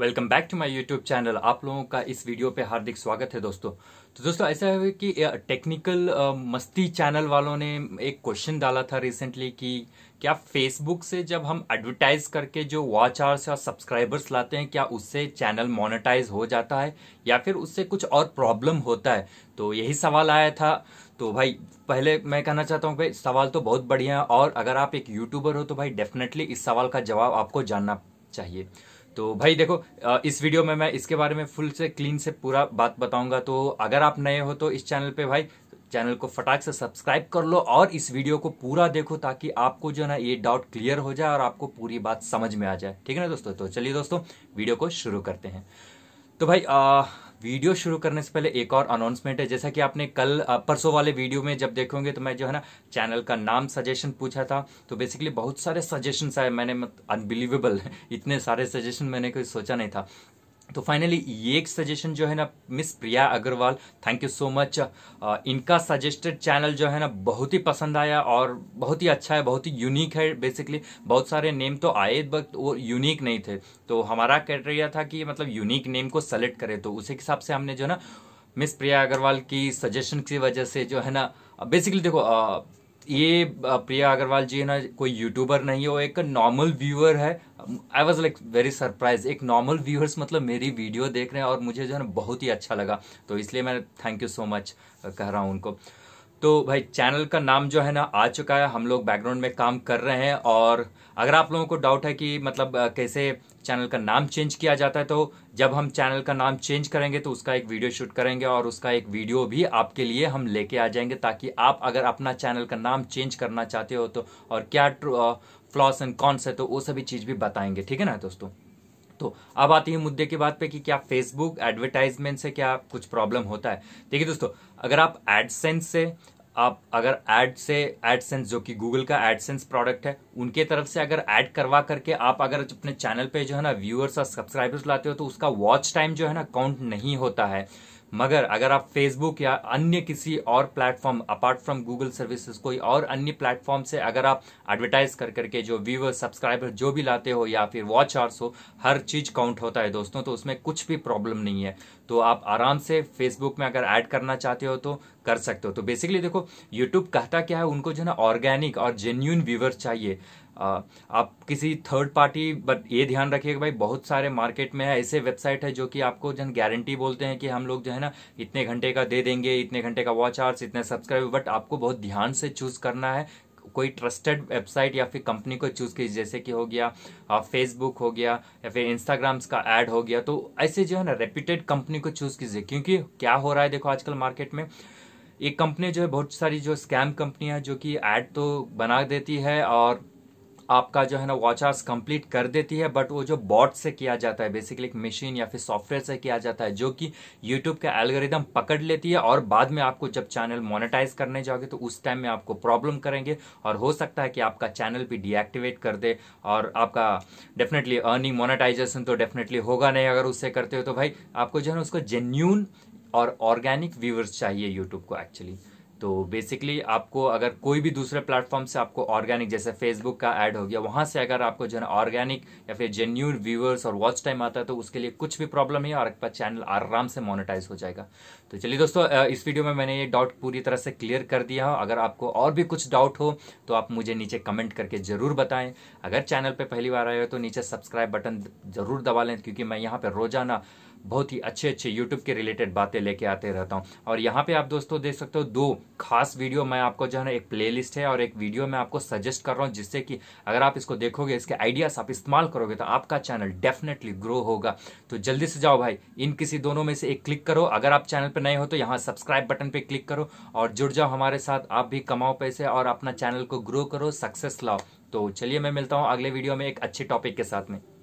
welcome back to my YouTube channel आप लोगों का इस वीडियो पे हार्दिक स्वागत है दोस्तों तो दोस्तों ऐसा है कि टेक्निकल मस्ती चैनल वालों ने एक क्वेश्चन डाला था रिसेंटली कि क्या फेसबुक से जब हम एडवर्टाइज करके जो वॉच आर्स या सब्सक्राइबर्स लाते हैं क्या उससे चैनल मोनेटाइज हो जाता है या फिर उससे कुछ और प्रॉब्लम होता है तो यही सवाल आया था तो भाई पहले मैं कहना चाहता हूँ भाई सवाल तो बहुत बढ़िया है और अगर आप एक यूट्यूबर हो तो भाई डेफिनेटली इस सवाल का जवाब आपको जानना चाहिए तो भाई देखो इस वीडियो में मैं इसके बारे में फुल से क्लीन से पूरा बात बताऊंगा तो अगर आप नए हो तो इस चैनल पे भाई चैनल को फटाक से सब्सक्राइब कर लो और इस वीडियो को पूरा देखो ताकि आपको जो ना ये डाउट क्लियर हो जाए और आपको पूरी बात समझ में आ जाए ठीक है ना दोस्तों तो चलिए दोस्तों वीडियो को शुरू करते हैं तो भाई आ, वीडियो शुरू करने से पहले एक और अनाउंसमेंट है जैसा कि आपने कल परसों वाले वीडियो में जब देखोगे तो मैं जो है ना चैनल का नाम सजेशन पूछा था तो बेसिकली बहुत सारे सजेशन आए मैंने अनबिलीवेबल इतने सारे सजेशन मैंने कोई सोचा नहीं था तो फाइनली ये एक सजेशन जो है ना miss Priya Agarwal thank you so much इनका सजेस्टेड चैनल जो है ना बहुत ही पसंद आया और बहुत ही अच्छा है बहुत ही यूनिक है बेसिकली बहुत सारे नेम तो आए बट वो यूनिक नहीं थे तो हमारा क्राइटेरिया था कि मतलब यूनिक नेम को सेलेक्ट करें तो उसी के हिसाब से हमने जो है ना मिस प्रिया अग्रवाल की सजेशन की वजह से जो है ना बेसिकली देखो आ, uh, ये प्रिया अग्रवाल जी ना कोई यूट्यूबर नहीं है वो एक नॉर्मल व्यूअर है I was like very surprise एक नॉर्मल व्यूअर्स मतलब मेरी वीडियो देख रहे हैं और मुझे जो है ना बहुत ही अच्छा लगा तो इसलिए मैं थैंक यू सो मच कह रहा हूँ उनको तो भाई चैनल का नाम जो है ना आ चुका है हम लोग बैकग्राउंड में काम कर रहे हैं और अगर आप लोगों को डाउट है कि मतलब कैसे चैनल का नाम चेंज किया जाता है तो जब हम चैनल का नाम चेंज करेंगे तो उसका एक वीडियो शूट करेंगे और उसका एक वीडियो भी आपके लिए हम लेके आ जाएंगे ताकि आप अगर अपना चैनल का नाम चेंज करना चाहते हो तो और क्या फ्लॉस एंड कॉन्स है तो वो सभी चीज़ भी बताएंगे ठीक है ना दोस्तों तो अब आती है मुद्दे के बाद पे कि क्या फेसबुक एडवर्टाइजमेंट से क्या कुछ प्रॉब्लम होता है देखिए दोस्तों अगर आप एडसेंस से आप अगर एड से एडसेंस जो कि गूगल का एडसेंस प्रोडक्ट है उनके तरफ से अगर ऐड करवा करके आप अगर अपने चैनल पे जो है ना व्यूअर्स और सब्सक्राइबर्स लाते हो तो उसका वॉच टाइम जो है ना काउंट नहीं होता है मगर अगर आप फेसबुक या अन्य किसी और platform apart from Google services कोई और अन्य प्लेटफॉर्म से अगर आप एडवर्टाइज कर करके जो व्यूवर सब्सक्राइबर जो भी लाते हो या फिर वॉच आर्स हो हर चीज काउंट होता है दोस्तों तो उसमें कुछ भी प्रॉब्लम नहीं है तो आप आराम से फेसबुक में अगर ऐड करना चाहते हो तो कर सकते हो तो बेसिकली देखो यूट्यूब कहता क्या है उनको जो है ना ऑर्गेनिक और जेन्यून व्यूवर चाहिए आप किसी थर्ड पार्टी बट ये ध्यान रखिए भाई बहुत सारे मार्केट में है ऐसे वेबसाइट है जो कि आपको जन गारंटी बोलते हैं कि हम लोग जो है ना इतने घंटे का दे देंगे इतने घंटे का वॉच आर्स इतने सब्सक्राइब बट आपको बहुत ध्यान से चूज करना है कोई ट्रस्टेड वेबसाइट या फिर कंपनी को चूज कीजिए जैसे कि हो गया फेसबुक हो गया या फिर इंस्टाग्राम्स का ऐड हो गया तो ऐसे जो है ना रेप्यूटेड कंपनी को चूज कीजिए क्योंकि क्या हो रहा है देखो आजकल मार्केट में एक कंपनी जो है बहुत सारी जो स्कैम कंपनियां जो कि ऐड तो बना देती है और आपका जो है ना वॉचार्स कंप्लीट कर देती है बट वो जो बॉट से किया जाता है बेसिकली एक मशीन या फिर सॉफ्टवेयर से किया जाता है जो कि यूट्यूब का एल्गोरिदम पकड़ लेती है और बाद में आपको जब चैनल मोनेटाइज करने जाओगे तो उस टाइम में आपको प्रॉब्लम करेंगे और हो सकता है कि आपका चैनल भी डीएक्टिवेट कर दे और आपका डेफिनेटली अर्निंग मोनेटाइजेशन तो डेफिनेटली होगा नहीं अगर उससे करते हो तो भाई आपको जो है ना उसको जेन्यून और ऑर्गेनिक व्यूवर्स चाहिए यूट्यूब को एक्चुअली तो बेसिकली आपको अगर कोई भी दूसरे प्लेटफॉर्म से आपको ऑर्गेनिक जैसे फेसबुक का ऐड हो गया वहाँ से अगर आपको जो है ऑर्गेनिक या फिर जेन्यून व्यूअर्स और वॉच टाइम आता है तो उसके लिए कुछ भी प्रॉब्लम नहीं और आपका चैनल आराम से मोनिटाइज हो जाएगा तो चलिए दोस्तों इस वीडियो में मैंने ये डाउट पूरी तरह से क्लियर कर दिया हो अगर आपको और भी कुछ डाउट हो तो आप मुझे नीचे कमेंट करके जरूर बताएं अगर चैनल पर पहली बार आए हो तो नीचे सब्सक्राइब बटन जरूर दबा लें क्योंकि मैं यहाँ पर रोजाना बहुत ही अच्छे अच्छे यूट्यूब के रिलेटेड बातें लेके आते रहता हूँ और यहाँ पे आप दोस्तों देख सकते हो दो खास वीडियो मैं आपको जो है ना एक प्लेलिस्ट है और एक वीडियो मैं आपको सजेस्ट कर रहा हूँ जिससे कि अगर आप इसको देखोगे इसके आइडियाज आप इस्तेमाल करोगे तो आपका चैनल डेफिनेटली ग्रो होगा तो जल्दी से जाओ भाई इन किसी दोनों में से एक क्लिक करो अगर आप चैनल पर नए हो तो यहाँ सब्सक्राइब बटन पर क्लिक करो और जुड़ जाओ हमारे साथ आप भी कमाओ पैसे और अपना चैनल को ग्रो करो सक्सेस लाओ तो चलिए मैं मिलता हूँ अगले वीडियो में एक अच्छे टॉपिक के साथ में